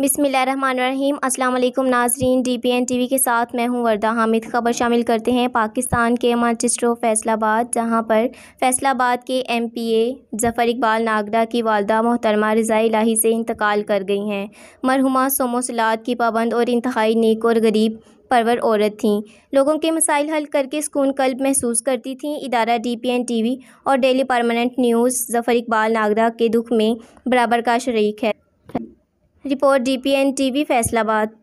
बिसमीम अल्लाम नाजरीन D P N T V के साथ मैं हूं वर्दा हामिद खबर शामिल करते हैं पाकिस्तान के मानचेस्टर फैसलाबाद जहां पर फैसलाबाद के M P A Zafar Iqbal Nagra की वालदा मोहतरमा रज़ा इलाही से इंतकाल कर गई हैं मरहुमा सोमोसलाद की पाबंद और इंतहाई नेक और गरीब परवर औरत थीं लोगों के मसाइल हल करके सुकून कल्ब महसूस करती थी इदारा D P N T V और daily permanent news Zafar Iqbal Nagra के दुख में बराबर का शरीक है report D P N T V Faisalabad